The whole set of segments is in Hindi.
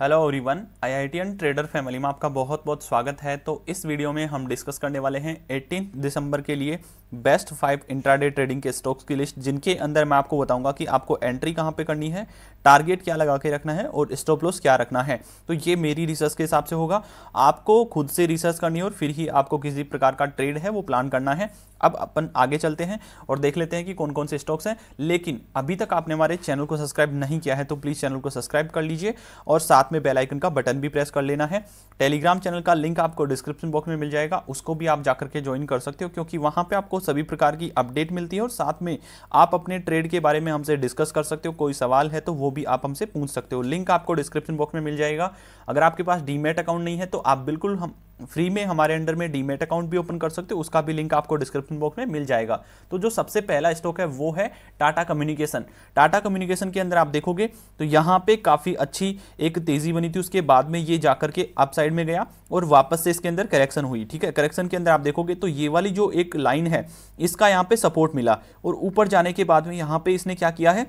hello everyone IITian trader family में आपका बहुत बहुत स्वागत है तो इस वीडियो में हम डिस्कस करने वाले हैं 18 दिसंबर के लिए बेस्ट फाइव इंट्राडे ट्रेडिंग के स्टॉक्स की लिस्ट जिनके अंदर मैं आपको बताऊंगा कि आपको एंट्री कहां पे करनी है टारगेट क्या लगा के रखना है और स्टॉप लॉस क्या रखना है तो ये मेरी रिसर्च के हिसाब से होगा आपको खुद से रिसर्च करनी है और फिर ही आपको किसी प्रकार का ट्रेड है वो प्लान करना है अब अपन आगे चलते हैं और देख लेते हैं कि कौन कौन से स्टॉक्स हैं लेकिन अभी तक आपने हमारे चैनल को सब्सक्राइब नहीं किया है तो प्लीज़ चैनल को सब्सक्राइब कर लीजिए और साथ में बेल आइकन का बटन भी प्रेस कर लेना है टेलीग्राम चैनल का लिंक आपको डिस्क्रिप्शन बॉक्स में मिल जाएगा उसको भी आप जाकर के ज्वाइन कर सकते हो क्योंकि वहां पर आपको सभी प्रकार की अपडेट मिलती है और साथ में आप अपने ट्रेड के बारे में हमसे डिस्कस कर सकते हो कोई सवाल है तो वो भी आप हमसे पूछ सकते हो लिंक आपको डिस्क्रिप्शन बॉक्स में मिल जाएगा अगर आपके पास डीमेट अकाउंट नहीं है तो आप बिल्कुल हम फ्री में हमारे अंडर में डीमेट अकाउंट भी ओपन कर सकते हो उसका भी लिंक आपको डिस्क्रिप्शन बॉक्स में मिल जाएगा तो जो सबसे पहला स्टॉक है वो है टाटा कम्युनिकेशन टाटा कम्युनिकेशन के अंदर आप देखोगे तो यहाँ पे काफ़ी अच्छी एक तेज़ी बनी थी उसके बाद में ये जाकर के अप साइड में गया और वापस से इसके अंदर करेक्शन हुई ठीक है करेक्शन के अंदर आप देखोगे तो ये वाली जो एक लाइन है इसका यहाँ पर सपोर्ट मिला और ऊपर जाने के बाद में यहाँ पर इसने क्या किया है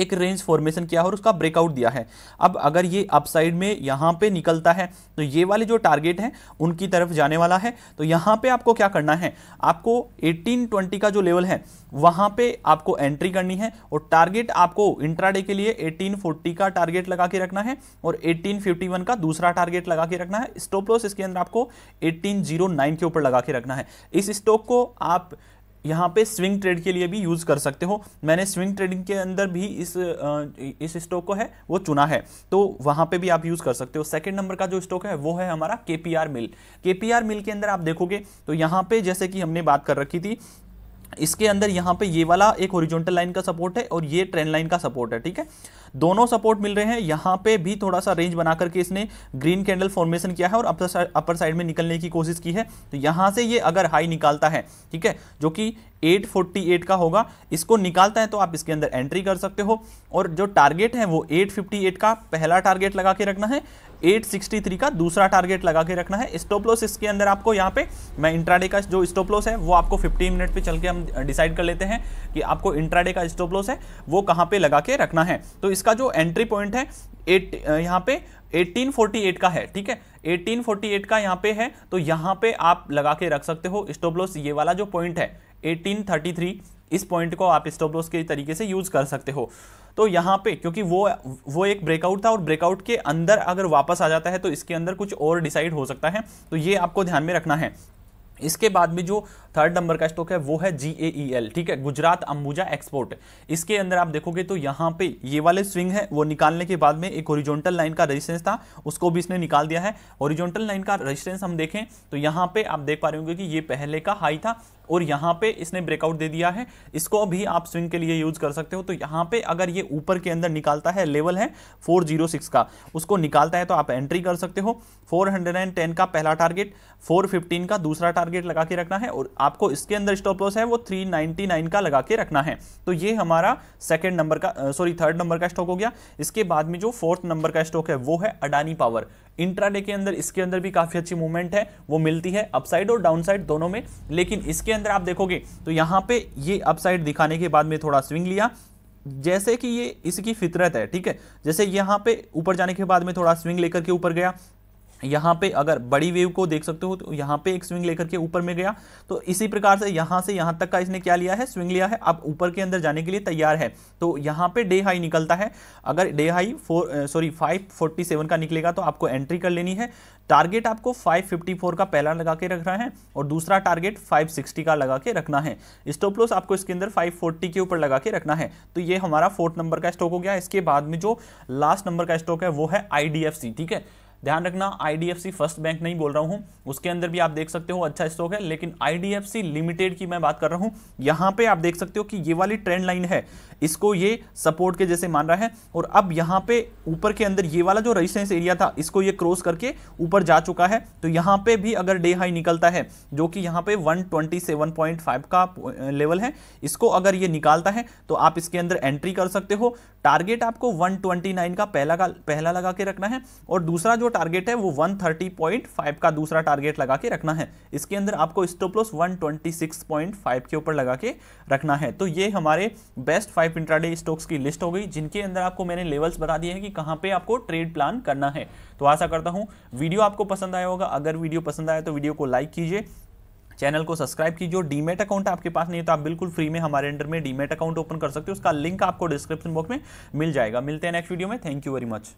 एक रेंज फॉर्मेशन किया है और उसका ब्रेकआउट दिया है अब अगर ये अपसाइड में यहाँ पे निकलता है तो ये वाले जो टारगेट हैं उनकी तरफ जाने वाला है तो यहाँ पे आपको क्या करना है आपको 1820 का जो लेवल है वहाँ पे आपको एंट्री करनी है और टारगेट आपको इंट्राडे के लिए 1840 का टारगेट लगा के रखना है और 1851 का दूसरा टारगेट लगा के रखना है स्टॉप लॉस इसके अंदर आपको 1809 के ऊपर लगा के रखना है इस स्टॉक को आप यहाँ पे स्विंग ट्रेड के लिए भी यूज़ कर सकते हो मैंने स्विंग ट्रेडिंग के अंदर भी इस इस स्टॉक को है वो चुना है तो वहां पे भी आप यूज़ कर सकते हो सेकंड नंबर का जो स्टॉक है वो है हमारा के मिल के मिल के अंदर आप देखोगे तो यहाँ पे जैसे कि हमने बात कर रखी थी इसके अंदर यहाँ पे ये वाला एक ओरिजोनटल लाइन का सपोर्ट है और ये ट्रेन लाइन का सपोर्ट है ठीक है दोनों सपोर्ट मिल रहे हैं यहां पे भी थोड़ा सा रेंज बना करके इसने ग्रीन कैंडल फॉर्मेशन किया है और अपर अपर साइड में निकलने की कोशिश की है तो यहां से ये अगर हाई निकालता है ठीक है जो कि 848 का होगा इसको निकालता है तो आप इसके अंदर एंट्री कर सकते हो और जो टारगेट है वो 858 का पहला टारगेट लगा के रखना है 863 का दूसरा टारगेट लगा के रखना है स्टॉप लॉस इसके अंदर आपको यहाँ पे मैं इंट्राडे का जो स्टॉप लॉस है वो आपको 15 मिनट पे चल के हम डिसाइड कर लेते हैं कि आपको इंट्राडे का स्टॉप लॉस है वो कहाँ पे लगा के रखना है तो इस इसका जो एंट्री पॉइंट है एट यहाँ पे 1848 का है ठीक है 1848 का यहाँ पे है तो यहाँ पे आप लगा के रख सकते हो स्टोबलोस ये वाला जो पॉइंट है 1833 इस पॉइंट को आप स्टोबलोस के तरीके से यूज कर सकते हो तो यहाँ पे क्योंकि वो वो एक ब्रेकआउट था और ब्रेकआउट के अंदर अगर वापस आ जाता है तो इसके अंदर कुछ और डिसाइड हो सकता है तो ये आपको ध्यान में रखना है इसके बाद में जो थर्ड नंबर का स्टॉक है वो है जी ए एल ठीक है गुजरात अंबुजा एक्सपोर्ट इसके अंदर आप देखोगे तो यहाँ पे ये वाले स्विंग है वो निकालने के बाद में एक ओरिजोनटल लाइन का रेजिस्टेंस था उसको भी इसने निकाल दिया है ओरिजोनटल लाइन का रेजिस्टेंस हम देखें तो यहाँ पे आप देख पा रहे होंगे कि ये पहले का हाई था और यहाँ पे इसने ब्रेकआउट दे दिया है इसको भी आप स्विंग के लिए यूज कर सकते हो तो यहाँ पे अगर ये ऊपर के अंदर निकालता है लेवल है 406 का उसको निकालता है तो आप एंट्री कर सकते हो 410 का पहला टारगेट 415 का दूसरा टारगेट लगा के रखना है और आपको इसके अंदर स्टॉप लॉस है वो 399 का लगा के रखना है तो ये हमारा सेकेंड नंबर का सॉरी थर्ड नंबर का स्टॉक हो गया इसके बाद में जो फोर्थ नंबर का स्टॉक है वो है अडानी पावर इंट्राडे के अंदर इसके अंदर भी काफ़ी अच्छी मूवमेंट है वो मिलती है अपसाइड और डाउनसाइड दोनों में लेकिन इसके अंदर आप देखोगे तो यहां पे ये अपसाइड दिखाने के बाद में थोड़ा स्विंग लिया जैसे कि ये इसकी फितरत है ठीक है जैसे यहाँ पे ऊपर जाने के बाद में थोड़ा स्विंग लेकर के ऊपर गया यहाँ पे अगर बड़ी वेव को देख सकते हो तो यहाँ पे एक स्विंग लेकर के ऊपर में गया तो इसी प्रकार से यहाँ से यहाँ तक का इसने क्या लिया है स्विंग लिया है अब ऊपर के अंदर जाने के लिए तैयार है तो यहाँ पे डे हाई निकलता है अगर day high four sorry five forty seven का निकलेगा तो आपको एंट्री कर लेनी है टारगेट आपको फाइव फिफ्टी फोर का पहला लगा के रखना है और दूसरा टारगेट फाइव सिक्सटी का लगा के रखना है स्टॉप लॉस आपको इसके अंदर फाइव फोर्टी के ऊपर लगा के रखना है तो ये हमारा फोर्थ नंबर का स्टॉक हो गया इसके बाद में जो लास्ट नंबर का स्टॉक है वो है आई ठीक है ध्यान रखना आई फर्स्ट बैंक नहीं बोल रहा हूँ उसके अंदर भी आप देख सकते हो अच्छा स्टॉक है लेकिन आई लिमिटेड की मैं बात कर रहा हूँ यहाँ पे आप देख सकते हो कि ये वाली ट्रेंड लाइन है इसको ये सपोर्ट के जैसे मान रहा है और अब यहाँ पे ऊपर के अंदर ये वाला जो रजिस्टेंस एरिया था इसको ये क्रॉस करके ऊपर जा चुका है तो यहाँ पे भी अगर डे हाई निकलता है जो कि यहाँ पे वन का लेवल है इसको अगर ये निकालता है तो आप इसके अंदर एंट्री कर सकते हो टारगेट आपको वन का पहला का पहला लगा के रखना है और दूसरा जो टारगेट है वो 130.5 का दूसरा टारगेट लगा के रखना है इसके अंदर आपको स्टॉप लॉस 126.5 के ऊपर लगा के रखना है तो ये हमारे बेस्ट फाइव इंट्राडे स्टॉक्स की लिस्ट हो गई जिनके अंदर आपको मैंने लेवल्स बता दिए हैं कि कहाँ पे आपको ट्रेड प्लान करना है तो आशा करता हूँ वीडियो आपको पसंद आया होगा अगर वीडियो पसंद आया तो वीडियो को लाइक कीजिए चैनल को सब्सक्राइब कीजिए डीमेट अकाउंट आपके पास नहीं है तो आप बिल्कुल फ्री में हमारे अंडर में डीमेट अकाउंट ओपन कर सकते हो उसका लिंक आपको डिस्क्रिप्शन बॉक्स में मिल जाएगा मिलते हैं नेक्स्ट वीडियो में थैंक यू वेरी मच